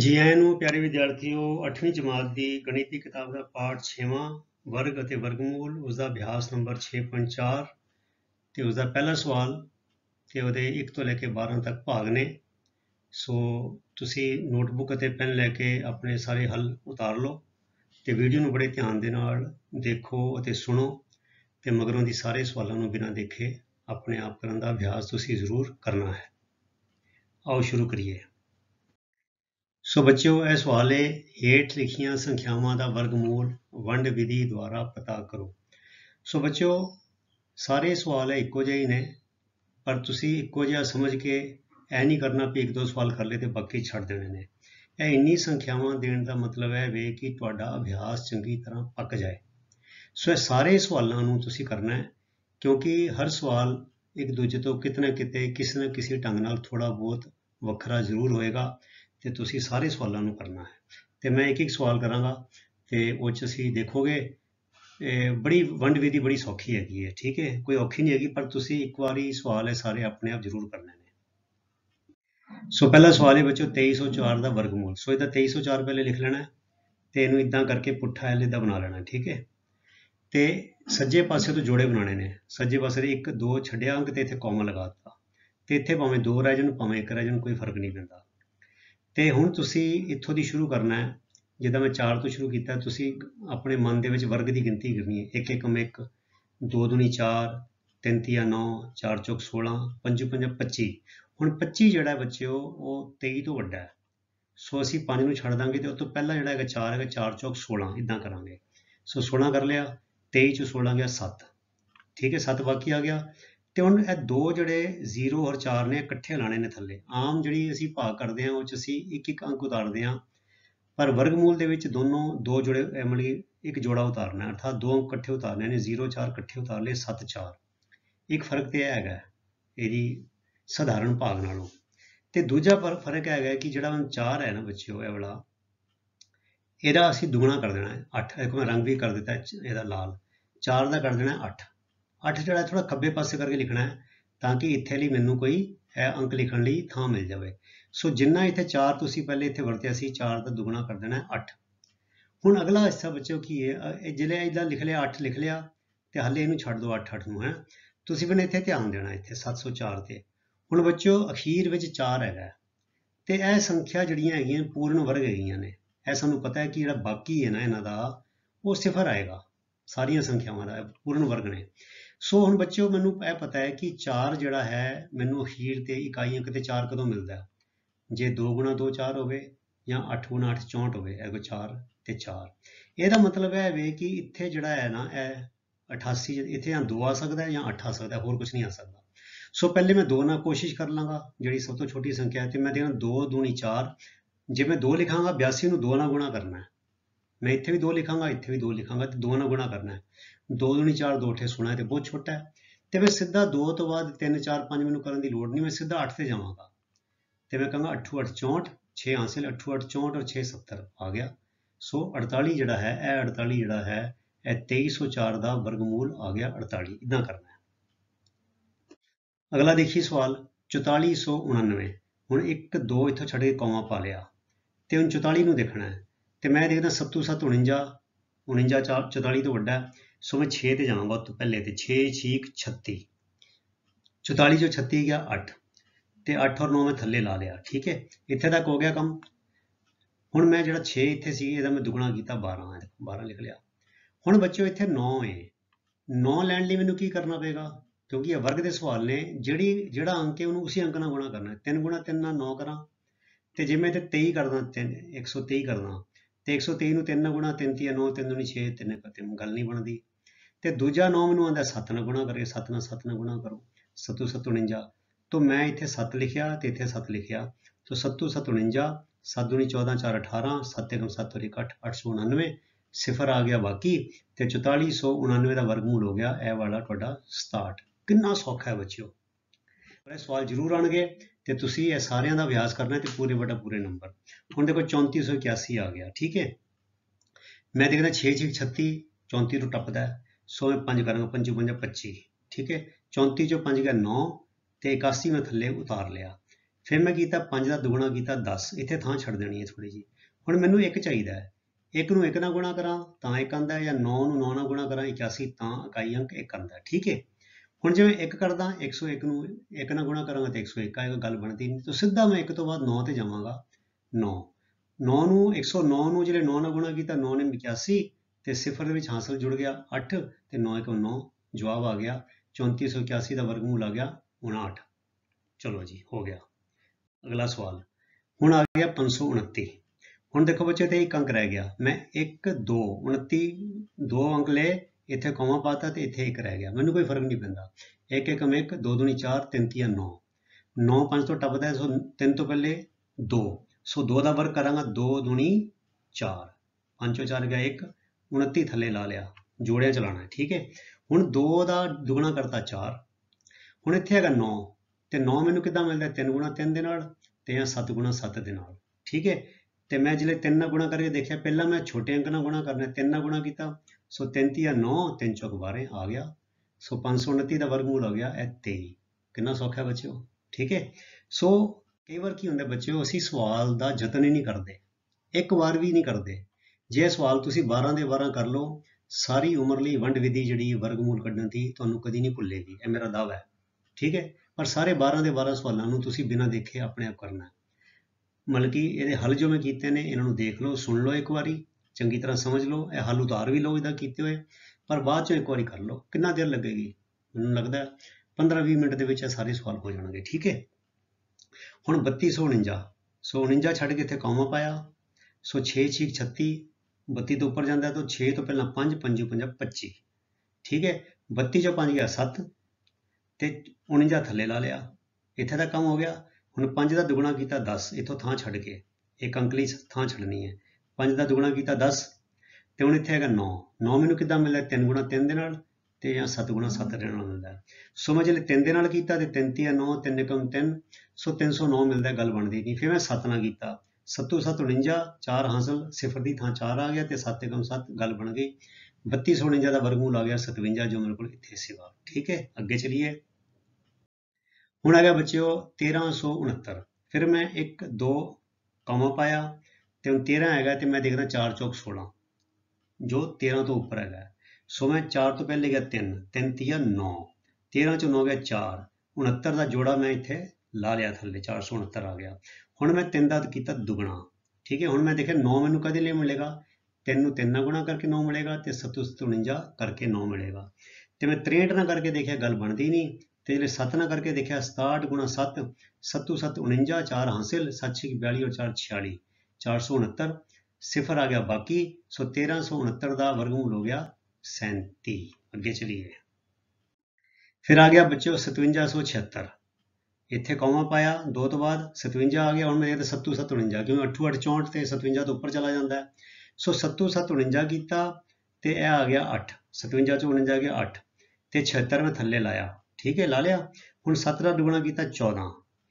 ਜੀ ਆਇਆਂ ਨੂੰ ਪਿਆਰੇ ਵਿਦਿਆਰਥੀਓ 8ਵੀਂ ਜਮਾਤ ਦੀ ਗਣਿਤੀ ਕਿਤਾਬ ਦਾ ਪਾਠ 6ਵਾਂ ਵਰਗ ਅਤੇ ਵਰਗਮੂਲ ਉਸ ਦਾ ਅਭਿਆਸ ਨੰਬਰ 6.4 ਤੇ ਉਸ ਦਾ ਪਹਿਲਾ ਸਵਾਲ ਤੇ ਉਹਦੇ 1 ਤੋਂ ਲੈ ਕੇ 12 ਤੱਕ ਭਾਗ ਨੇ ਸੋ ਤੁਸੀਂ ਨੋਟਬੁੱਕ ਅਤੇ ਪੈਨ ਲੈ ਕੇ ਆਪਣੇ ਸਾਰੇ ਹੱਲ ਉਤਾਰ ਲਓ ਤੇ ਵੀਡੀਓ ਨੂੰ ਬੜੇ ਧਿਆਨ ਦੇ ਨਾਲ ਦੇਖੋ ਅਤੇ ਸੁਣੋ ਤੇ ਮਗਰੋਂ ਦੀ ਸਾਰੇ ਸਵਾਲਾਂ ਨੂੰ ਬਿਨਾਂ ਦੇਖੇ ਆਪਣੇ ਆਪ ਕਰਨ ਦਾ ਅਭਿਆਸ ਤੁਸੀਂ ਜ਼ਰੂਰ ਕਰਨਾ ਹੈ ਆਓ ਸ਼ੁਰੂ ਕਰੀਏ ਸੋ ਬੱਚਿਓ ਇਹ ਸਵਾਲ ਹੈ ਹੇਠ ਲਿਖੀਆਂ ਸੰਖਿਆਵਾਂ ਦਾ ਵਰਗਮੂਲ ਵੰਡ ਵਿਧੀ ਦੁਆਰਾ ਪਤਾ ਕਰੋ ਸੋ ਬੱਚਿਓ ਸਾਰੇ ਸਵਾਲ ਇੱਕੋ ਜਿਹੇ ਹੀ ਨੇ ਪਰ ਤੁਸੀਂ ਇੱਕੋ ਜਿਹਾ ਸਮਝ ਕੇ ਐ ਨਹੀਂ ਕਰਨਾ ਕਿ ਇੱਕ ਦੋ ਸਵਾਲ ਕਰ ਲਏ ਤੇ ਬਾਕੀ ਛੱਡ ਦੇਣੇ ਨੇ ਇਹ ਇੰਨੀ ਸੰਖਿਆਵਾਂ ਦੇਣ ਦਾ ਮਤਲਬ ਹੈ ਵੇ ਕਿ ਤੁਹਾਡਾ ਅਭਿਆਸ ਚੰਗੀ ਤਰ੍ਹਾਂ ਪੱਕ ਜਾਏ ਸੋ ਇਹ ਸਾਰੇ ਸਵਾਲਾਂ ਨੂੰ ਤੁਸੀਂ ਕਰਨਾ ਹੈ ਕਿਉਂਕਿ ਹਰ ਸਵਾਲ ਇੱਕ ਦੂਜੇ ਤੋਂ ਕਿਤਨਾ ਕਿਤੇ ਕਿਸੇ ਨਾ ਕਿਸੇ ਢੰਗ ਨਾਲ ਥੋੜਾ ਬਹੁਤ ਵੱਖਰਾ ਜ਼ਰੂਰ ਹੋਏਗਾ ਤੇ ਤੁਸੀਂ ਸਾਰੇ ਸਵਾਲਾਂ ਨੂੰ ਕਰਨਾ ਹੈ ਤੇ ਮੈਂ ਇੱਕ ਇੱਕ ਸਵਾਲ ਕਰਾਂਗਾ ਤੇ ਉਹ ਚ ਅਸੀਂ ਦੇਖੋਗੇ ਇਹ ਬੜੀ ਵੰਡ ਵਿਧੀ ਬੜੀ ਸੌਖੀ ਹੈਗੀ ਹੈ ਠੀਕ ਹੈ ਕੋਈ ਔਖੀ ਨਹੀਂ ਹੈਗੀ ਪਰ ਤੁਸੀਂ ਇੱਕ ਵਾਰੀ ਸਵਾਲ ਹੈ ਸਾਰੇ ਆਪਣੇ ਆਪ ਜ਼ਰੂਰ ਕਰ ਲੈਣੇ ਸੋ ਪਹਿਲਾ ਸਵਾਲ ਹੈ ਬੱਚੋ 2304 ਦਾ ਵਰਗਮੂਲ ਸੋ ਇਹਦਾ 2304 ਪਹਿਲੇ ਲਿਖ ਲੈਣਾ ਤੇ ਇਹਨੂੰ ਇਦਾਂ ਕਰਕੇ ਪੁੱਠਾ ਇਹਦੇ ਦਾ ਬਣਾ ਲੈਣਾ ਠੀਕ ਹੈ ਤੇ ਸੱਜੇ ਪਾਸੇ ਤੋਂ ਜੋੜੇ ਬਣਾਉਣੇ ਨੇ ਸੱਜੇ ਪਾਸੇ ਦੇ 1 2 ਛੱਡਿਆ ਅੰਕ ਤੇ ਇੱਥੇ ਕੌਮਾ ਲਗਾ ਦਿੱਤਾ ਤੇ ਇੱਥੇ ਭਾਵੇਂ 2 ਰਹਿ ਜਾਣ ਭਾਵੇਂ 1 ਰਹਿ ਜਾਣ ਕੋਈ ਫਰਕ ਨਹੀਂ ਪੈਂਦਾ ਤੇ ਹੁਣ ਤੁਸੀਂ ਇੱਥੋਂ ਦੀ ਸ਼ੁਰੂ ਕਰਨਾ ਹੈ ਜਿੱਦਾਂ ਮੈਂ 4 ਤੋਂ ਸ਼ੁਰੂ ਕੀਤਾ ਤੁਸੀਂ ਆਪਣੇ ਮਨ ਦੇ ਵਿੱਚ ਵਰਗ ਦੀ ਗਿਣਤੀ ਕਰਨੀ ਹੈ 1 1 1 2 2 4 3 3 9 4 4 16 5 5 25 ਹੁਣ 25 ਜਿਹੜਾ ਬੱਚਿਓ ਉਹ 23 ਤੋਂ ਵੱਡਾ ਹੈ ਸੋ ਅਸੀਂ 5 ਨੂੰ ਛੱਡ ਦਾਂਗੇ ਤੇ ਉਸ ਤੋਂ ਪਹਿਲਾਂ ਜਿਹੜਾ ਹੈਗਾ 4 ਹੈਗਾ 4 ਚੌਕ 16 ਇਦਾਂ ਕਰਾਂਗੇ ਸੋ 16 ਕਰ ਲਿਆ 23 ਚੋਂ 16 ਗਿਆ 7 ਠੀਕ ਹੈ 7 ਬਾਕੀ ਆ ਗਿਆ ਤੇ ਹੁਣ ਇਹ ਦੋ ਜਿਹੜੇ 0 ਔਰ 4 ਨੇ ਇਕੱਠੇ ਲਾਣੇ ਨੇ ਥੱਲੇ ਆਮ ਜਿਹੜੀ ਅਸੀਂ ਭਾਗ ਕਰਦੇ ਹਾਂ ਉਹ ਚ ਅਸੀਂ ਇੱਕ ਇੱਕ ਅੰਕ ਉਤਾਰਦੇ ਹਾਂ ਪਰ ਵਰਗਮੂਲ ਦੇ ਵਿੱਚ ਦੋਨੋਂ ਦੋ ਜੋੜੇ ਮਤਲਬ ਇੱਕ ਜੋੜਾ ਉਤਾਰਨਾ ਅਰਥਾਤ ਦੋ ਇਕੱਠੇ ਉਤਾਰਨੇ ਨੇ 0 4 ਇਕੱਠੇ ਉਤਾਰ ਲਏ 7 4 ਇੱਕ ਫਰਕ ਤੇ ਹੈਗਾ ਇਹਦੀ ਸਧਾਰਨ ਭਾਗ ਨਾਲੋਂ ਤੇ ਦੂਜਾ ਫਰਕ ਹੈਗਾ ਕਿ ਜਿਹੜਾ ਹੁਣ 4 ਹੈ ਨਾ ਬੱਚਿਓ ਇਹ ਵਾਲਾ ਇਹਦਾ ਅਸੀਂ ਦੁਗਣਾ ਕਰ ਦੇਣਾ ਹੈ 8 ਇੱਕ ਮੈਂ ਰੰਗ ਵੀ ਕਰ ਦਿੱਤਾ ਇਹਦਾ ਲਾਲ 4 ਦਾ ਕਰ ਦੇਣਾ 8 8 ਜਿਹੜਾ ਥੋੜਾ ਖੱਬੇ ਪਾਸੇ ਕਰਕੇ ਲਿਖਣਾ ਹੈ ਤਾਂ ਕਿ ਇੱਥੇ ਲਈ ਮੈਨੂੰ ਕੋਈ ਇਹ ਅੰਕ ਲਿਖਣ ਲਈ ਥਾਂ ਮਿਲ ਜਾਵੇ ਸੋ ਜਿੰਨਾ ਇੱਥੇ 4 ਤੁਸੀਂ ਪਹਿਲੇ ਇੱਥੇ ਵਰਤਿਆ ਸੀ 4 ਦਾ ਦੁੱਗਣਾ ਕਰ ਦੇਣਾ 8 ਹੁਣ ਅਗਲਾ ਹਿੱਸਾ ਬੱਚਿਓ ਕੀ ਹੈ ਜਿਹੜੇ ਇਦਾਂ ਲਿਖ ਲਿਆ 8 ਲਿਖ ਲਿਆ ਤੇ ਹੱਲੇ ਇਹਨੂੰ ਛੱਡ ਦਿਓ 8 8 ਨੂੰ ਹੈ ਤੁਸੀਂ ਵੀ ਇੱਥੇ ਧਿਆਨ ਦੇਣਾ ਇੱਥੇ 704 ਤੇ ਹੁਣ ਬੱਚਿਓ ਅਖੀਰ ਵਿੱਚ 4 ਹੈਗਾ ਤੇ ਇਹ ਸੰਖਿਆ ਜਿਹੜੀਆਂ ਹੈਗੀਆਂ ਪੂਰਨ ਵਰਗ ਹੈਗੀਆਂ ਨੇ ਇਹ ਸਾਨੂੰ ਪਤਾ ਹੈ ਕਿ ਜਿਹੜਾ ਬਾਕੀ ਹੈ ਨਾ ਇਹਨਾਂ ਦਾ ਉਹ ਸਿਫਰ ਆਏਗਾ ਸਾਰੀਆਂ ਸੰਖਿਆਵਾਂ ਦਾ ਪੂਰਨ ਵਰਗ ਨੇ ਸੋ ਹੁਣ ਬੱਚਿਓ ਮੈਨੂੰ ਇਹ ਪਤਾ ਹੈ ਕਿ 4 ਜਿਹੜਾ ਹੈ ਮੈਨੂੰ ਅਖੀਰ ਤੇ ਇਕਾਈਆਂ ਕਿਤੇ 4 ਕਦੋਂ ਮਿਲਦਾ ਜੇ 2 2 4 ਹੋਵੇ ਜਾਂ 8 8 64 ਹੋਵੇ ਇਹ ਕੋ 4 ਤੇ 4 ਇਹਦਾ ਮਤਲਬ ਹੈ ਵੇ ਕਿ ਇੱਥੇ ਜਿਹੜਾ ਹੈ ਨਾ ਇਹ 88 ਇੱਥੇ ਜਾਂ 2 ਆ ਸਕਦਾ ਜਾਂ 8 ਆ ਸਕਦਾ ਹੋਰ ਕੁਝ ਨਹੀਂ ਆ ਸਕਦਾ ਸੋ ਪਹਿਲੇ ਮੈਂ 2 ਨਾਲ ਕੋਸ਼ਿਸ਼ ਕਰ ਲਾਂਗਾ ਜਿਹੜੀ ਸਭ ਤੋਂ ਛੋਟੀ ਸੰਖਿਆ ਹੈ ਤੇ ਮੈਂ ਦੇਣਾ 2 2 4 ਜੇ ਮੈਂ 2 ਲਿਖਾਂਗਾ 82 ਨੂੰ 2 ਨਾਲ ਗੁਣਾ ਕਰਨਾ ਹੈ ਮੈਂ ਇੱਥੇ ਵੀ 2 ਲਿਖਾਂਗਾ ਇੱਥੇ ਵੀ 2 ਲਿਖਾਂਗਾ ਤੇ 2 ਨਾਲ ਗੁਣਾ ਕਰਨਾ ਹੈ 2 2 4 2 8 ਸੁਣਾ ਤੇ ਬਹੁਤ ਛੋਟਾ ਹੈ ਤੇ ਮੈਂ ਸਿੱਧਾ 2 ਤੋਂ ਬਾਅਦ 3 4 5 ਮੈਨੂੰ ਕਰਨ ਦੀ ਲੋੜ ਨਹੀਂ ਮੈਂ ਸਿੱਧਾ 8 ਤੇ ਜਾਵਾਂਗਾ ਤੇ ਮੈਂ ਕਹਾਂਗਾ 8 8 64 6 ਹਾਸਿਲ 8 8 64 ਔਰ 6 70 ਆ ਗਿਆ ਸੋ 48 ਜਿਹੜਾ ਹੈ ਇਹ 48 ਜਿਹੜਾ ਹੈ ਇਹ 2304 ਦਾ ਵਰਗਮੂਲ ਆ ਗਿਆ 48 ਇਦਾਂ ਕਰਨਾ ਹੈ ਅਗਲਾ ਦੇਖੀ ਸਵਾਲ 4499 ਹੁਣ 1 2 ਇੱਥੋਂ ਛੱਡ ਕੇ ਕੌਮਾ ਪਾ ਲਿਆ ਤੇ ਹੁਣ 44 ਨੂੰ ਦੇਖਣਾ ਹੈ ਤੇ ਮੈਂ ਦੇਖਦਾ 7 ਤੋਂ 7 49 49 44 ਤੋਂ ਵੱਡਾ ਹੈ ਸੋ ਮੈਂ 6 ਤੇ ਜਾਵਾਂਗਾ ਤੋਂ ਪਹਿਲੇ ਤੇ 6 6 36 44 ਜੋ 36 ਗਿਆ 8 ਤੇ 8 ਔਰ 9 ਮੈਂ ਥੱਲੇ ਲਾ ਲਿਆ ਠੀਕ ਹੈ ਇੱਥੇ ਤੱਕ ਹੋ ਗਿਆ ਕੰਮ ਹੁਣ ਮੈਂ ਜਿਹੜਾ 6 ਇੱਥੇ ਸੀ ਇਹਦਾ ਮੈਂ ਦੁਗਣਾ ਕੀਤਾ 12 12 ਲਿਖ ਲਿਆ ਹੁਣ ਬੱਚਿਓ ਇੱਥੇ 9 ਹੈ 9 ਲੈਣ ਲਈ ਮੈਨੂੰ ਕੀ ਕਰਨਾ ਪਏਗਾ ਕਿਉਂਕਿ ਇਹ ਵਰਗ ਦੇ ਸਵਾਲ ਨੇ ਜਿਹੜੀ ਜਿਹੜਾ ਅੰਕ ਹੈ ਉਹਨੂੰ ਉਸੇ ਅੰਕ ਨਾਲ ਗੁਣਾ ਕਰਨਾ ਹੈ 3 ਗੁਣਾ 3 ਨਾਲ 9 ਕਰਾਂ ਤੇ ਜੇ ਮੈਂ ਤੇ 23 ਕਰਦਾ 3 123 ਕਰਦਾ ਤੇ 123 ਨੂੰ 3 ਨਾਲ ਗੁਣਾ 3 3 9 3 2 6 3 ਕਰਤੇ ਗੱਲ ਨਹੀਂ ਬਣਦੀ ਤੇ ਦੂਜਾ ਨੌਮ ਨੂੰ ਆਂਦਾ 7 ਨਾਲ ਗੁਣਾ ਕਰਕੇ 7 ਨਾਲ 7 ਨਾਲ ਗੁਣਾ ਕਰੋ 7 49 ਤੋਂ ਮੈਂ ਇੱਥੇ 7 ਲਿਖਿਆ ਤੇ ਇੱਥੇ 7 ਲਿਖਿਆ ਸੋ 7 749 7 2 14 4 18 7 7 1 8 899 ਸਿਫਰ ਆ ਗਿਆ ਬਾਕੀ ਤੇ 4499 ਦਾ ਵਰਗਮੂਲ ਹੋ ਗਿਆ ਇਹ ਵਾਲਾ ਤੁਹਾਡਾ 67 ਕਿੰਨਾ ਸੌਖਾ ਹੈ ਬੱਚਿਓ ਪਰ ਸਵਾਲ ਜ਼ਰੂਰ ਆਣਗੇ ਤੇ ਤੁਸੀਂ ਇਹ ਸਾਰਿਆਂ ਦਾ ਅਭਿਆਸ ਕਰਨਾ ਤੇ ਪੂਰੇ ਵਟਾ ਪੂਰੇ ਨੰਬਰ ਹੁਣ ਦੇਖੋ 3481 ਆ ਗਿਆ ਠੀਕ ਹੈ ਮੈਂ ਦੇਖਦਾ 6 6 36 34 ਨੂੰ ਟੱਪਦਾ ਹੈ 100 में 5 ਕਰਾਂਗਾ पंची पंजा ਠੀਕ ਹੈ 34 ਚੋਂ 5 ਗਿਆ 9 ਤੇ 81 ਮੈਂ ਥੱਲੇ ਉਤਾਰ ਲਿਆ ਫਿਰ ਮੈਂ ਕੀਤਾ 5 ਦਾ ਦੁਗਣਾ ਕੀਤਾ 10 ਇੱਥੇ ਥਾਂ ਛੱਡ ਦੇਣੀ ਹੈ ਥੋੜੀ ਜੀ ਹੁਣ ਮੈਨੂੰ ਇੱਕ ਚਾਹੀਦਾ ਹੈ ਇੱਕ ਨੂੰ ਇੱਕ ਨਾਲ ਗੁਣਾ ਕਰਾਂ ਤਾਂ ਇੱਕ ਆਂਦਾ ਜਾਂ 9 ਨੂੰ 9 ਨਾਲ ਗੁਣਾ ਕਰਾਂ 81 ਤਾਂ ਇਕਾਈ ਅੰਕ ਇੱਕ ਆਂਦਾ ਠੀਕ ਹੈ ਹੁਣ ਜਿਵੇਂ ਇੱਕ 1 ਕਰਦਾ 101 ਨੂੰ 1 ਨਾਲ ਗੁਣਾ ਕਰਾਂਗਾ ਤਾਂ 101 ਆਏਗਾ ਗੱਲ ਬਣਦੀ ਨਹੀਂ ਤਾਂ ਸਿੱਧਾ ਮੈਂ 1 ਤੋਂ ਬਾਅਦ 9 ਤੇ ਜਾਵਾਂਗਾ 9 9 ਨੂੰ 109 ਨੂੰ ਜਿਹੜੇ 9 ਨਾਲ ਗੁਣਾ ਕੀਤਾ 9 ਨੇ 81 ਤੇ ਸਿਫਰ ਦੇ ਵਿੱਚ ਹਾਸਲ ਜੁੜ ਗਿਆ 8 ਤੇ 9 9 ਜਵਾਬ ਆ ਗਿਆ 3481 ਦਾ ਵਰਗਮੂਲ ਆ ਗਿਆ 59 ਚਲੋ ਜੀ ਹੋ ਗਿਆ ਅਗਲਾ ਸਵਾਲ ਹੁਣ ਆ ਗਿਆ 529 ਹੁਣ ਦੇਖੋ ਬੱਚੇ ਤੇ ਇੱਕ ਅੰਕ ਰਹਿ ਗਿਆ ਮੈਂ 1 2 29 ਦੋ ਅੰਕ ਲੈ ਇੱਥੇ ਕੌਮਾ ਪਾਤਾ ਤੇ ਇੱਥੇ ਇੱਕ ਰਹਿ ਗਿਆ ਮੈਨੂੰ ਕੋਈ ਫਰਕ ਨਹੀਂ ਪੈਂਦਾ 1 1 1 2 2 4 3 3 9 9 5 ਤੋਂ ਟੱਪਦਾ ਸੋ 3 ਤੋਂ ਪਹਿਲੇ 2 ਸੋ 2 ਦਾ ਵਰਗ ਕਰਾਂਗਾ 2 2 4 5 4 ਗਿਆ 1 29 ਥੱਲੇ ਲਾ ਲਿਆ ਜੋੜਿਆ ਚਲਾਣਾ ਹੈ ਠੀਕ ਹੈ ਹੁਣ 2 ਦਾ ਦੁਗਣਾ ਕਰਤਾ 4 ਹੁਣ ਇੱਥੇ ਹੈਗਾ 9 ਤੇ 9 ਮੈਨੂੰ ਕਿੱਦਾਂ ਮਿਲਦਾ 3 ਗੁਣਾ 3 ਦੇ ਨਾਲ ਤੇ 7 ਗੁਣਾ 7 ਦੇ ਨਾਲ ਠੀਕ ਹੈ ਤੇ ਮੈਂ ਜਿਹੜੇ 3 ਨਾਲ ਗੁਣਾ ਕਰਕੇ ਦੇਖਿਆ ਪਹਿਲਾਂ ਮੈਂ ਛੋਟੇ ਅੰਕ ਨਾਲ ਗੁਣਾ ਕਰਨਾ 3 ਨਾਲ ਗੁਣਾ ਕੀਤਾ ਸੋ 33 ਜਾਂ 9 3 ਚੌਕ 12 ਆ ਗਿਆ ਸੋ 529 ਦਾ ਵਰਗਮੂਲ ਆ ਗਿਆ ਇਹ 23 ਕਿੰਨਾ ਸੌਖਾ ਬੱਚਿਓ ਠੀਕ ਹੈ ਸੋ ਕਈ ਵਾਰ ਕੀ ਹੁੰਦਾ ਬੱਚਿਓ ਅਸੀਂ ਸਵਾਲ ਦਾ ਯਤਨ ਹੀ ਨਹੀਂ ਕਰਦੇ ਇੱਕ ਵਾਰ ਵੀ ਨਹੀਂ ਕਰਦੇ ਜੇ ਸਵਾਲ ਤੁਸੀਂ 12 ਦੇ 12 ਕਰ ਲਓ ਸਾਰੀ ਉਮਰ ਲਈ ਵੰਡ ਵਿਧੀ ਜਿਹੜੀ ਵਰਗਮੂਲ ਕੱਢਣ ਦੀ ਤੁਹਾਨੂੰ ਕਦੀ ਨਹੀਂ ਭੁੱਲੇਗੀ ਇਹ ਮੇਰਾ ਦਾਅਵਾ ਹੈ ਠੀਕ ਹੈ ਪਰ ਸਾਰੇ 12 ਦੇ 12 ਸਵਾਲਾਂ ਨੂੰ ਤੁਸੀਂ ਬਿਨਾਂ ਦੇਖੇ ਆਪਣੇ ਆਪ ਕਰਨਾ ਮਲਕੀ ਇਹਦੇ ਹੱਲ ਜੋ ਮੈਂ ਕੀਤੇ ਨੇ ਇਹਨਾਂ ਨੂੰ ਦੇਖ ਲਓ ਸੁਣ ਲਓ ਇੱਕ ਵਾਰੀ ਚੰਗੀ ਤਰ੍ਹਾਂ ਸਮਝ ਲਓ ਇਹ ਹੱਲ ਉਤਾਰ ਵੀ ਲਓ ਇਹਦਾ ਕੀਤੇ ਹੋਏ ਪਰ ਬਾਅਦ ਚ ਇੱਕ ਵਾਰੀ ਕਰ ਲਓ ਕਿੰਨਾ ਦਿਨ ਲੱਗੇਗੀ ਮੈਨੂੰ ਲੱਗਦਾ 15-20 ਮਿੰਟ ਦੇ ਵਿੱਚ ਇਹ ਸਾਰੇ ਸਵਾਲ ਹੋ ਜਾਣਗੇ ਠੀਕ ਹੈ ਹੁਣ 3249 ਸੋ 49 ਛੱਡ ਕੇ ਇੱਥੇ ਕੌਮਾ ਪਾਇਆ ਸੋ 6 6 36 32 ਤੋਂ ਉੱਪਰ ਜਾਂਦਾ ਤਾਂ 6 ਤੋਂ ਪਹਿਲਾਂ 5 5 5 25 ਠੀਕ ਹੈ 32 ਚੋਂ 5 ਗਿਆ 7 ਤੇ 49 ਥੱਲੇ ਲਾ ਲਿਆ ਇੱਥੇ ਦਾ ਕੰਮ ਹੋ ਗਿਆ ਹੁਣ 5 ਦਾ ਦੁਗਣਾ ਕੀਤਾ 10 ਇੱਥੋਂ ਥਾਂ ਛੱਡ ਕੇ ਇੱਕ ਅੰਕਲੀ ਥਾਂ ਛੱਡਣੀ ਹੈ 5 ਦਾ ਦੁਗਣਾ ਕੀਤਾ 10 ਤੇ ਹੁਣ ਇੱਥੇ ਹੈਗਾ 9 9 ਮੈਨੂੰ ਕਿੱਦਾਂ ਮਿਲਿਆ 3 ਗੁਣਾ 3 ਦੇ ਨਾਲ ਤੇ ਜਾਂ 7 ਗੁਣਾ 7 ਦੇ ਨਾਲ ਮਿਲਦਾ ਸੋ ਮੈਂ ਜੇ 3 ਦੇ ਨਾਲ ਕੀਤਾ ਤੇ 3 3 9 3 1 3 ਸੋ 309 ਮਿਲਦਾ ਗੱਲ ਬਣਦੀ ਨਹੀਂ ਫਿਰ ਮੈਂ 7 ਨਾਲ ਕੀਤਾ ਸੱਤੋ ਸੱਤ 49 ਚਾਰ ਹਾਸਲ ਸਿਫਰ ਦੀ ਥਾਂ ਚਾਰ ਆ ਗਿਆ ਤੇ 7 ਕਮ 7 ਗੱਲ ਬਣ ਗਈ 3249 ਦਾ ਵਰਗਮੂਲ ਆ ਗਿਆ 57 ਜੋ ਮੇਰੇ ਕੋਲ ਇੱਥੇ ਸਿਵਾ ਠੀਕ ਹੈ ਅੱਗੇ ਚਲੀਏ ਹੁਣ ਆ ਗਿਆ ਬੱਚਿਓ 1369 ਫਿਰ ਮੈਂ 1 2 ਕਮਾ ਪਾਇਆ ਤੇ ਹੁਣ 13 ਹੈਗਾ ਤੇ ਮੈਂ ਦੇਖਦਾ 4 ਚੌਕ 16 ਜੋ 13 ਤੋਂ ਉੱਪਰ ਹੈਗਾ ਸੋ ਮੈਂ 4 ਤੋਂ ਪਹਿਲੇ ਗਿਆ 3 3 3 9 13 ਚੋਂ 9 ਗਿਆ 4 69 ਦਾ ਜੋੜਾ ਮੈਂ ਇੱਥੇ ਲਾ ਲਿਆ ਥੱਲੇ 469 ਆ ਗਿਆ ਹੁਣ ਮੈਂ 3 ਦਾ ਕੀਤਾ ਦੁਗਣਾ ਠੀਕ ਹੈ ਹੁਣ ਮੈਂ ਦੇਖਿਆ 9 ਮੈਨੂੰ ਕਦੇ ਲਈ ਮਿਲੇਗਾ 3 ਨੂੰ 3 ਨਾਲ ਗੁਣਾ ਕਰਕੇ 9 ਮਿਲੇਗਾ ਤੇ 749 ਕਰਕੇ 9 ਮਿਲੇਗਾ ਤੇ ਮੈਂ 63 ਨਾਲ ਕਰਕੇ ਦੇਖਿਆ ਗੱਲ ਬਣਦੀ ਨਹੀਂ ਤੇ ਜੇ 7 ਨਾਲ ਕਰਕੇ ਦੇਖਿਆ 67 ਗੁਣਾ 7 7 7 49 4 ਹਾਸਿਲ 7 42 ਔਰ 4 46 469 ਸਿਫਰ ਆ ਗਿਆ ਬਾਕੀ ਸੋ 1369 ਦਾ ਵਰਗਮੂਲ ਹੋ ਗਿਆ 37 ਅੱਗੇ ਚਲੀਏ ਫਿਰ ਆ ਗਿਆ ਬੱਚਿਓ 5776 ਇੱਥੇ ਕੌਮਾ ਪਾਇਆ ਦੋ ਤੋਂ ਬਾਅਦ 57 ਆ ਗਿਆ ਹੁਣ ਮੇਰੇ ਤੇ 7 49 ਕਿਉਂਕਿ 8 8 64 ਤੇ 57 ਤੋਂ ਉੱਪਰ ਚਲਾ ਜਾਂਦਾ ਸੋ 7 49 ਕੀਤਾ ਤੇ ਇਹ ਆ ਗਿਆ 8 57 ਚੋਂ 49 ਗਿਆ 8 ਤੇ 76 ਮੈਂ ਥੱਲੇ ਲਾਇਆ ਠੀਕ ਹੈ ਲਾ ਲਿਆ ਹੁਣ 7 ਦਾ ਦੁਗਣਾ ਕੀਤਾ 14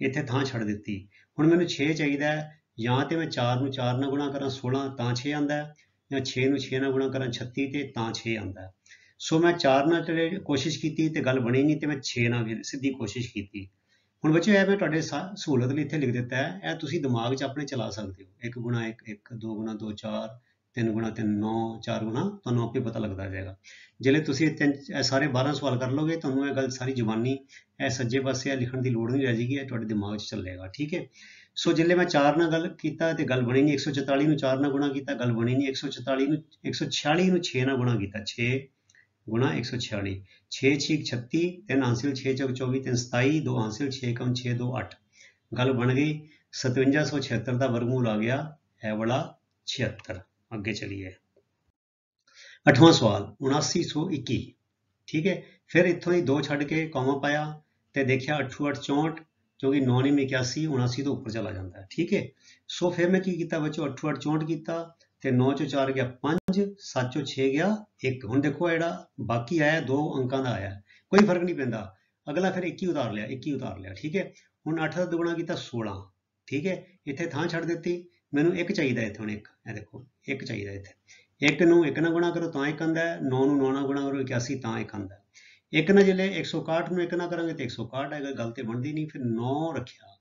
ਇੱਥੇ ਥਾਂ ਛੱਡ ਦਿੱਤੀ ਹੁਣ ਮੈਨੂੰ 6 ਚਾਹੀਦਾ ਹੈ ਜਾਂ ਤੇ ਮੈਂ 4 ਨੂੰ 4 ਨਾਲ ਗੁਣਾ ਕਰਾਂ 16 ਤਾਂ 6 ਆਂਦਾ ਜਾਂ 6 ਨੂੰ 6 ਨਾਲ ਗੁਣਾ ਕਰਾਂ 36 ਤੇ ਤਾਂ 6 ਆਂਦਾ ਸੋ ਮੈਂ 4 ਨਾਲ ਕੋਸ਼ਿਸ਼ ਕੀਤੀ ਤੇ ਗੱਲ ਬਣੀ ਨਹੀਂ ਤੇ ਮੈਂ 6 ਨਾਲ ਸਿੱਧੀ ਕੋਸ਼ਿਸ਼ ਕੀਤੀ ਹੁਣ ਬੱਚਿਓ ਇਹ ਮੈਂ ਤੁਹਾਡੇ ਸਹੂਲਤ ਲਈ ਇੱਥੇ ਲਿਖ ਦਿੱਤਾ ਹੈ ਇਹ ਤੁਸੀਂ ਦਿਮਾਗ 'ਚ ਆਪਣੇ ਚਲਾ ਸਕਦੇ ਹੋ 1 ਗੁਣਾ 1 1 2 ਗੁਣਾ 2 4 3 ਗੁਣਾ 3 9 4 ਗੁਣਾ ਤੁਹਾਨੂੰ ਆਪੇ ਪਤਾ ਲੱਗਦਾ ਜਾਏਗਾ ਜਿਵੇਂ ਤੁਸੀਂ ਇਹ ਸਾਰੇ 12 ਸਵਾਲ ਕਰ ਲੋਗੇ ਤੁਹਾਨੂੰ ਇਹ ਗੱਲ ਸਾਰੀ ਜ਼ੁਬਾਨੀ ਇਹ ਸੱਜੇ ਪਾਸੇ ਆ ਲਿਖਣ ਦੀ ਲੋੜ ਨਹੀਂ ਰਹਿ ਜੇਗੀ ਇਹ ਤੁਹਾਡੇ ਦਿਮਾਗ 'ਚ ਚੱਲੇਗਾ ਠੀਕ ਹੈ ਸੋ ਜਿੱਲੇ ਮੈਂ 4 ਨਾਲ ਗੱਲ ਕੀਤਾ ਤੇ ਗੱਲ ਬਣੀ ਨਹੀਂ 144 ਨੂੰ 4 ਨਾਲ ਗੁਣਾ ਕੀਤਾ ਗੱਲ ਬਣੀ ਨਹੀਂ 144 ਨੂੰ 146 ਨੂੰ 6 ਨਾਲ ਗੁਣਾ ਕੀਤਾ 6 गुणा 146 6 6 36 छीक छत्ती 6 हासिल छः चौक चौबी तीन सताई दो हासिल 6 कम दो ਗੱਲ ਬਣ ਗਈ 5776 ਦਾ ਵਰਗਮੂਲ ਆ ਗਿਆ ਹੈ ਵਾਲਾ 76 ਅੱਗੇ ਚਲੀਏ 8ਵਾਂ ਸਵਾਲ 7921 ਠੀਕ ਹੈ ਫਿਰ ਇੱਥੋਂ ਹੀ 2 ਛੱਡ ਕੇ ਕਾਮਾ ਪਾਇਆ ਤੇ ਦੇਖਿਆ 8864 ਕਿਉਂਕਿ 9981 79 ਤੋਂ ਉੱਪਰ ਚਲਾ ਜਾਂਦਾ ਹੈ ਠੀਕ ਹੈ ਸੋ ਫਿਰ ਮੈਂ ਕੀ ਕੀਤਾ ਬੱਚੋ 8864 ਕੀਤਾ ਤੇ 9 ਚੋਂ 4 ਗਿਆ 5 5 7 6 ਗਿਆ 1 ਹੁਣ ਦੇਖੋ ਜਿਹੜਾ ਬਾਕੀ ਆਇਆ ਦੋ ਅੰਕਾਂ ਦਾ ਆਇਆ ਕੋਈ ਫਰਕ ਨਹੀਂ ਪੈਂਦਾ ਅਗਲਾ ਫਿਰ 21 ਉਤਾਰ ਲਿਆ 21 ਉਤਾਰ ਲਿਆ ਠੀਕ ਹੈ ਹੁਣ 8 ਦਾ ਦੁਗਣਾ ਕੀਤਾ 16 ਠੀਕ ਹੈ ਇੱਥੇ ਥਾਂ ਛੱਡ ਦਿੱਤੀ ਮੈਨੂੰ 1 ਚਾਹੀਦਾ ਇੱਥੇ ਹੁਣ ਇੱਕ ਇਹ ਦੇਖੋ 1 ਚਾਹੀਦਾ ਇੱਥੇ 1 ਨੂੰ 1 ਨਾਲ ਗੁਣਾ ਕਰੋ ਤਾਂ ਇੱਕ ਆਂਦਾ 9 ਨੂੰ 9 ਨਾਲ ਗੁਣਾ ਕਰੋ 81 ਤਾਂ ਇੱਕ ਆਂਦਾ 1 ਨਾਲ ਜਿਹੜੇ 161 ਨੂੰ 1 ਨਾਲ ਕਰਾਂਗੇ ਤੇ 161 ਆਏਗਾ ਗੱਲ ਤੇ ਬਣਦੀ ਨਹੀਂ ਫਿਰ 9 ਰੱਖਿਆ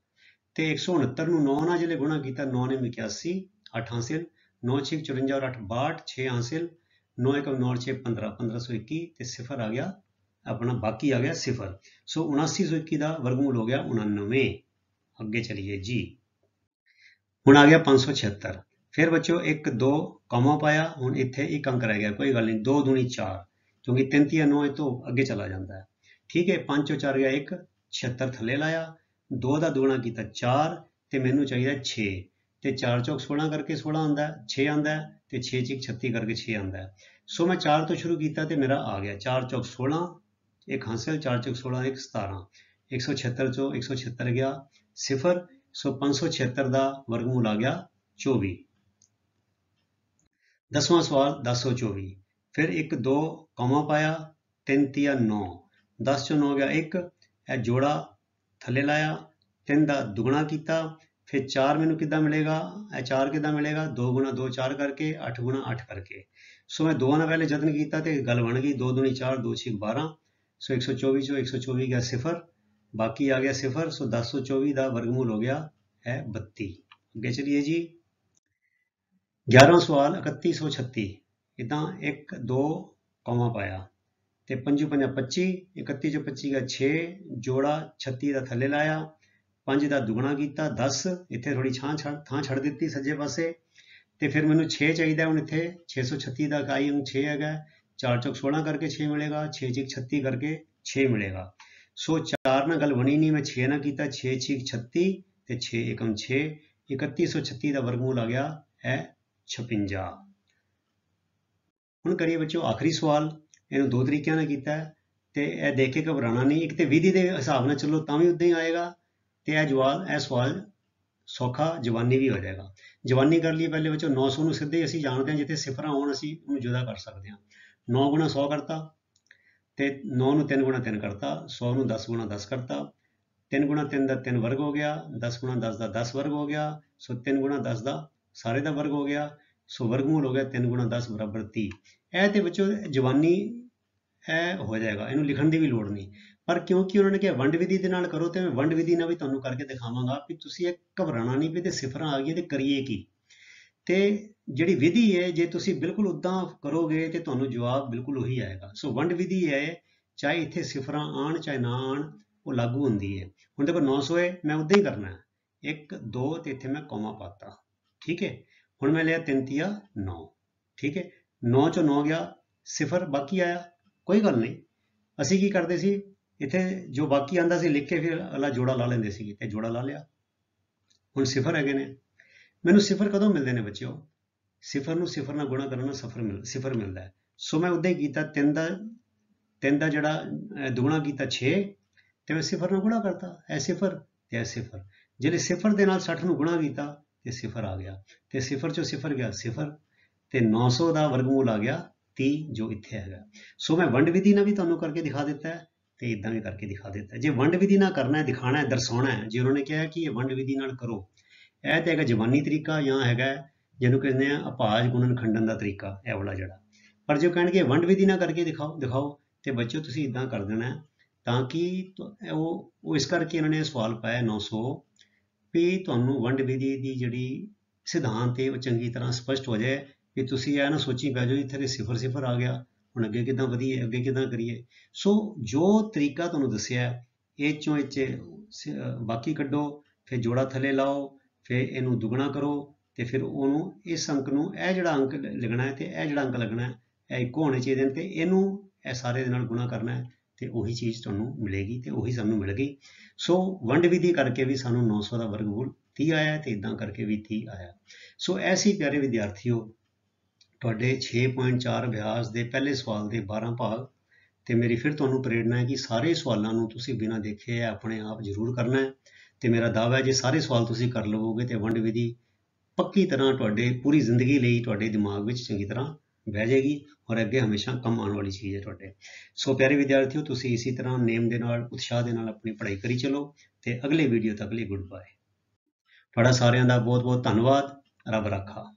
ਤੇ 169 ਨੂੰ 9 ਨਾਲ ਜਿਹੜੇ ਗੁਣਾ ਕੀਤਾ 9 ਨੇ 81 88 9 ਹਾਸਿਲ 1521 ਤੇ 0 ਆ ਗਿਆ ਆਪਣਾ ਬਾਕੀ ਆ ਗਿਆ 0 ਸੋ 7921 ਦਾ ਵਰਗਮੂਲ ਹੋ ਗਿਆ 99 ਅੱਗੇ ਚਲੀਏ ਜੀ ਹੁਣ ਆ ਗਿਆ 576 ਫਿਰ ਬੱਚੋ 1 2 ਕਮਾ ਪਾਇਆ ਹੁਣ ਇੱਥੇ ਇੱਕ ਅੰਕ ਰਹਿ ਗਿਆ ਕੋਈ ਗੱਲ ਨਹੀਂ 2 2 4 ਕਿਉਂਕਿ 33 9 ਤੋਂ ਅੱਗੇ ਚਲਾ ਜਾਂਦਾ ਹੈ ਠੀਕ ਹੈ 5 ਚੋਂ 4 ਗਿਆ 1 76 ਥੱਲੇ ਲਾਇਆ 2 ਦਾ ਦੁਗਣਾ ਕੀਤਾ 4 ਤੇ ਮੈਨੂੰ ਚਾਹੀਦਾ 6 ਤੇ 4 ਚੌਕ 16 ਕਰਕੇ 16 ਆਉਂਦਾ 6 ਆਉਂਦਾ ਤੇ 6 ਚੌਕ 36 ਕਰਕੇ 6 ਆਉਂਦਾ ਸੋ ਮੈਂ 4 ਤੋਂ ਸ਼ੁਰੂ ਕੀਤਾ ਤੇ ਮੇਰਾ ਆ ਗਿਆ 4 ਚੌਕ 16 ਇੱਕ ਹਾਸਲ 4 ਚੌਕ 16 ਇੱਕ 17 176 ਚੋਂ 176 ਗਿਆ ਸਿਫਰ ਸੋ 576 ਦਾ ਵਰਗਮੂਲ ਆ ਗਿਆ 24 ਦਸਵਾਂ ਸਵਾਲ 1024 ਫਿਰ 1 2 ਕਮਾ ਪਾਇਆ 3 3 9 10 ਚੋਂ 9 ਗਿਆ 1 ਇਹ ਜੋੜਾ ਥੱਲੇ ਲਾਇਆ 3 ਦਾ ਦੁਗਣਾ ਕੀਤਾ ਫਿਰ 4 ਮੈਨੂੰ ਕਿੱਦਾਂ ਮਿਲੇਗਾ ਇਹ 4 ਕਿੱਦਾਂ ਮਿਲੇਗਾ 2 2 4 ਕਰਕੇ 8 8 ਕਰਕੇ ਸੋ ਮੈਂ ਦੋਵਾਂ ਨਾਲ ਪਹਿਲੇ ਯਤਨ ਕੀਤਾ ਤੇ ਗੱਲ ਬਣ ਗਈ 2 2 4 2 6 12 ਸੋ 124 ਚੋਂ 124 ਗਿਆ ਸਿਫਰ ਬਾਕੀ ਆ ਗਿਆ ਸਿਫਰ ਸੋ 1024 ਦਾ ਵਰਗਮੂਲ ਹੋ ਗਿਆ ਹੈ 32 ਅੱਗੇ ਚਲਿਏ ਜੀ 11 ਸਵਾਲ 3136 ਇਦਾਂ 1 2 ਕੌਮਾ ਪਾਇਆ ਤੇ 55 25 31 ਚੋਂ 25 ਦਾ 6 ਜੋੜਾ 36 ਦਾ ਥੱਲੇ ਲਾਇਆ 5 ਦਾ ਦੁਗਣਾ ਕੀਤਾ 10 ਇੱਥੇ ਥੋੜੀ ਛਾਂ ਛੱਡ ਥਾਂ ਛੱਡ ਦਿੱਤੀ ਸੱਜੇ ਪਾਸੇ ਤੇ ਫਿਰ ਮੈਨੂੰ 6 ਚਾਹੀਦਾ ਹੁਣ ਇੱਥੇ 636 ਦਾ ਕਾਈ ਅੰਕ 6 ਹੈਗਾ 4 ਚੌਕ 16 ਕਰਕੇ 6 ਮਿਲੇਗਾ 6 ਚਿਕ 36 ਕਰਕੇ 6 ਮਿਲੇਗਾ ਸੋ 4 ਨਾਲ ਗੱਲ ਬਣੀ ਨਹੀਂ ਮੈਂ 6 ਨਾਲ ਕੀਤਾ 6 ਚਿਕ 36 ਤੇ 6 ਏਕਮ 6 3136 ਦਾ ਵਰਗਮੂਲ ਆ ਗਿਆ ਹੈ 56 ਹੁਣ ਕਰੀਏ ਬੱਚਿਓ ਆਖਰੀ ਸਵਾਲ ਇਹਨੂੰ ਦੋ ਤਰੀਕਿਆਂ ਨਾਲ ਕੀਤਾ ਤੇ ਇਹ ਦੇਖ ਕੇ ਘਬਰਾਣਾ ਨਹੀਂ ਇੱਕ ਤੇ ਵਿਧੀ ਦੇ ਹਿਸਾਬ ਨਾਲ ਚੱਲੋ ਤਾਂ ਵੀ ਉਦਾਂ ਹੀ ਆਏਗਾ ਤੇ ਇਹ ਜਵਾਲ ਇਹ ਸਵਾਲ ਸੌਖਾ ਜਵਾਨੀ ਵੀ ਹੋ ਜਾਏਗਾ ਜਵਾਨੀ ਕਰ ਲਈ ਪਹਿਲੇ ਬੱਚੋ 900 ਨੂੰ ਸਿੱਧੇ ਅਸੀਂ ਜਾਣਦੇ ਹਾਂ ਜਿੱਥੇ ਸਿਫਰਾਂ ਆਉਣ ਅਸੀਂ ਉਹਨੂੰ ਜੁਦਾ ਕਰ ਸਕਦੇ ਹਾਂ 9 ਗੁਣਾ 100 ਕਰਤਾ ਤੇ 9 ਨੂੰ 3 ਗੁਣਾ 3 ਕਰਤਾ 100 ਨੂੰ 10 ਗੁਣਾ 10 ਕਰਤਾ 3 ਗੁਣਾ 3 ਦਾ 3 ਵਰਗ ਹੋ ਗਿਆ 10 ਗੁਣਾ 10 ਦਾ 10 ਵਰਗ ਹੋ ਗਿਆ ਸੋ 3 ਗੁਣਾ 10 ਦਾ ਸਾਰੇ ਦਾ ਵਰਗ ਹੋ ਗਿਆ ਸੋ ਵਰਗਮੂਲ ਹੋ ਗਿਆ 3 ਗੁਣਾ 10 30 ਇਹ ਤੇ ਬੱਚੋ ਜਵਾਨੀ ਇਹ ਹੋ ਜਾਏਗਾ ਇਹਨੂੰ ਲਿਖਣ ਦੀ ਵੀ ਲੋੜ ਨਹੀਂ ਪਰ ਕਿਉਂਕਿ ਉਹਨਾਂ ਨੇ ਕਿਹਾ ਵੰਡ ਵਿਧੀ ਦੇ ਨਾਲ ਕਰੋ ਤੇ ਮੈਂ ਵੰਡ ਵਿਧੀ ਨਾਲ ਵੀ ਤੁਹਾਨੂੰ ਕਰਕੇ ਦਿਖਾਵਾਂਗਾ ਕਿ ਤੁਸੀਂ ਇਹ ਘਬਰਾਣਾ ਨਹੀਂ ਵੀ ਤੇ ਸਿਫਰਾਂ ਆ ਗਈਆਂ ਤੇ ਕਰੀਏ ਕੀ ਤੇ ਜਿਹੜੀ ਵਿਧੀ ਹੈ ਜੇ ਤੁਸੀਂ ਬਿਲਕੁਲ ਉਦਾਂ ਕਰੋਗੇ ਤੇ ਤੁਹਾਨੂੰ ਜਵਾਬ ਬਿਲਕੁਲ ਉਹੀ ਆਏਗਾ ਸੋ ਵੰਡ ਵਿਧੀ ਹੈ ਚਾਹੇ ਇੱਥੇ ਸਿਫਰਾਂ ਆਣ ਚਾਹੇ ਨਾ ਆਣ ਉਹ ਲਾਗੂ ਹੁੰਦੀ ਹੈ ਹੁਣ ਦੇਖੋ 900 ਹੈ ਮੈਂ ਉਦਾਂ ਹੀ ਕਰਨਾ ਹੈ 1 2 ਤੇ ਇੱਥੇ ਮੈਂ ਕੋਮਾ ਪਾਤਾ ਠੀਕ ਹੈ ਹੁਣ ਮੈਂ ਲਿਆ 3 ਤੀਆ 9 ਠੀਕ ਹੈ 9 ਚੋਂ 9 ਗਿਆ ਸਿਫਰ ਬਾਕੀ ਆਇਆ ਕੋਈ ਗੱਲ ਨਹੀਂ ਅਸੀਂ ਕੀ ਕਰਦੇ ਸੀ ਇੱਥੇ ਜੋ ਬਾਕੀ ਆਂਦਾ ਸੀ ਲਿਖ ਕੇ ਫਿਰ ਅਲਾ ਜੋੜਾ ਲਾ ਲੈਂਦੇ ਸੀ ਤੇ ਜੋੜਾ ਲਾ ਲਿਆ ਹੁਣ ਸਿਫਰ ਹੈਗੇ ਨੇ ਮੈਨੂੰ ਸਿਫਰ ਕਦੋਂ ਮਿਲਦੇ ਨੇ ਬੱਚਿਓ ਸਿਫਰ ਨੂੰ ਸਿਫਰ ਨਾਲ ਗੁਣਾ ਕਰਨ ਨਾਲ ਸਫਰ ਮਿਲ ਸਿਫਰ ਮਿਲਦਾ ਹੈ ਸੋ ਮੈਂ ਉਦਾਂ ਹੀ ਕੀਤਾ 3 ਦਾ 3 ਦਾ ਜਿਹੜਾ ਦੁਗਣਾ ਕੀਤਾ 6 ਤੇ ਮੈਂ ਸਿਫਰ ਨੂੰ ਗੁਣਾ ਕਰਤਾ ਐ ਸਿਫਰ ਤੇ ਐ ਸਿਫਰ ਜਿਹੜੇ ਸਿਫਰ ਦੇ ਨਾਲ 60 ਨੂੰ ਗੁਣਾ ਕੀਤਾ ਤੇ ਸਿਫਰ ਆ ਗਿਆ ਤੇ ਸਿਫਰ ਚੋਂ ਸਿਫਰ ਗਿਆ ਸਿਫਰ ਤੇ 900 ਦਾ ਵਰਗਮੂਲ ਆ ਗਿਆ 30 ਜੋ ਇੱਥੇ ਹੈਗਾ ਸੋ ਮੈਂ ਵੰਡ ਵਿਧੀ ਨਾਲ ਵੀ ਤੁਹਾਨੂੰ ਕਰਕੇ ਦਿਖਾ ਦਿੱਤਾ ਹੈ ਤੇ ਇਦਾਂ ਵੀ ਕਰਕੇ ਦਿਖਾ ਦਿੱਤਾ ਜੇ ਵੰਡ ਵਿਧੀ ਨਾਲ ਕਰਨਾ ਹੈ ਦਿਖਾਣਾ ਹੈ ਦਰਸਾਉਣਾ ਹੈ ਜੇ ਉਹਨਾਂ ਨੇ ਕਿਹਾ ਕਿ ਇਹ ਵੰਡ ਵਿਧੀ ਨਾਲ ਕਰੋ ਇਹ ਤੇ ਹੈਗਾ ਜਵਾਨੀ ਤਰੀਕਾ ਜਾਂ ਹੈਗਾ ਜਿਹਨੂੰ ਕਹਿੰਦੇ ਆ ਅਪਾਜ ਗੁਣਨ ਖੰਡਨ ਦਾ ਤਰੀਕਾ ਇਹ ਵਾਲਾ ਜਿਹੜਾ ਪਰ ਜੋ ਕਹਿਣਗੇ ਵੰਡ ਵਿਧੀ ਨਾਲ ਕਰਕੇ ਦਿਖਾਓ ਦਿਖਾਓ ਤੇ ਬੱਚਿਓ ਤੁਸੀਂ ਇਦਾਂ ਕਰ ਦੇਣਾ ਤਾਂ ਕਿ ਉਹ ਉਹ ਇਸ ਕਰਕੇ ਇਹਨਾਂ ਨੇ ਸਵਾਲ ਪਾਇਆ 900 ਵੀ ਤੁਹਾਨੂੰ ਵੰਡ ਵਿਧੀ ਦੀ ਜਿਹੜੀ ਸਿਧਾਂਤ ਹੈ ਉਹ ਚੰਗੀ ਤਰ੍ਹਾਂ ਸਪਸ਼ਟ ਹੋ ਜਾਏ ਕਿ ਤੁਸੀਂ ਇਹ ਨਾ ਸੋਚੀ ਪੈ ਜਾਓ ਇੱਥੇ ਸਿਫਰ ਸਿਫਰ ਆ ਗਿਆ ਹੁਣ ਅੱਗੇ ਕਿਦਾਂ ਵਧੀਏ ਅੱਗੇ ਕਿਦਾਂ ਕਰੀਏ ਸੋ ਜੋ ਤਰੀਕਾ ਤੁਹਾਨੂੰ ਦੱਸਿਆ ਇਹ ਚੋਂ ਇਹ ਚ ਬਾਕੀ ਕੱਢੋ ਫਿਰ ਜੋੜਾ ਥੱਲੇ ਲਾਓ ਫਿਰ ਇਹਨੂੰ ਦੁੱਗਣਾ ਕਰੋ ਤੇ ਫਿਰ ਉਹਨੂੰ ਇਸ ਅੰਕ ਨੂੰ ਇਹ ਜਿਹੜਾ ਅੰਕ ਲੱਗਣਾ ਹੈ ਤੇ ਇਹ ਜਿਹੜਾ ਅੰਕ ਲੱਗਣਾ ਹੈ ਇਹ ਇੱਕ ਹੋਣੇ ਚਾਹੀਦੇ ਨੇ ਤੇ ਇਹਨੂੰ ਇਹ ਸਾਰੇ ਦੇ ਨਾਲ ਗੁਣਾ ਕਰਨਾ ਹੈ ਤੇ ਉਹੀ ਚੀਜ਼ ਤੁਹਾਨੂੰ ਮਿਲੇਗੀ ਤੇ ਉਹੀ ਸਾਨੂੰ ਮਿਲ ਗਈ ਸੋ ਵੰਡ ਵਿਧੀ ਕਰਕੇ ਵੀ ਸਾਨੂੰ 900 ਦਾ ਵਰਗਮੂਲ 30 ਆਇਆ ਤੇ ਇਦਾਂ ਕਰਕੇ ਵੀ 30 ਆਇਆ ਸੋ ਐਸੀ ਪਿਆਰੇ ਵਿਦਿਆਰਥੀਓ ਤੁਹਾਡੇ 6.4 ਅਭਿਆਸ ਦੇ ਪਹਿਲੇ ਸਵਾਲ ਦੇ 12 ਭਾਗ ਤੇ ਮੇਰੀ ਫਿਰ ਤੁਹਾਨੂੰ ਪ੍ਰੇਰਣਾ ਹੈ ਕਿ ਸਾਰੇ ਸਵਾਲਾਂ ਨੂੰ ਤੁਸੀਂ ਬਿਨਾਂ ਦੇਖੇ ਆਪਣੇ ਆਪ ਜ਼ਰੂਰ ਕਰਨਾ ਹੈ ਤੇ ਮੇਰਾ ਦਾਅਵਾ ਹੈ ਜੇ ਸਾਰੇ ਸਵਾਲ ਤੁਸੀਂ ਕਰ ਲਵੋਗੇ ਤੇ ਵੰਡ ਵਿਧੀ ਪੱਕੀ ਤਰ੍ਹਾਂ ਤੁਹਾਡੇ ਪੂਰੀ ਜ਼ਿੰਦਗੀ ਲਈ ਤੁਹਾਡੇ ਦਿਮਾਗ ਵਿੱਚ ਚੰਗੀ ਤਰ੍ਹਾਂ ਬਹਿ ਜਾਏਗੀ ਔਰ ਅੱਗੇ ਹਮੇਸ਼ਾ ਕੰਮ ਆਉਣ ਵਾਲੀ ਚੀਜ਼ ਹੈ ਤੁਹਾਡੇ ਸੋ ਪਿਆਰੇ ਵਿਦਿਆਰਥੀਓ ਤੁਸੀਂ ਇਸੇ ਤਰ੍ਹਾਂ ਨੇਮ ਦੇ ਨਾਲ ਉਤਸ਼ਾਹ ਦੇ ਨਾਲ ਆਪਣੀ ਪੜ੍ਹਾਈ ਕਰੀ ਚਲੋ ਤੇ ਅਗਲੇ ਵੀਡੀਓ ਤੱਕ ਲਈ ਗੁੱਡ ਬਾਏ ਤੁਹਾਡਾ ਸਾਰਿਆਂ ਦਾ ਬਹੁਤ ਬਹੁਤ ਧੰਨਵਾਦ ਰੱਬ ਰੱਖਾ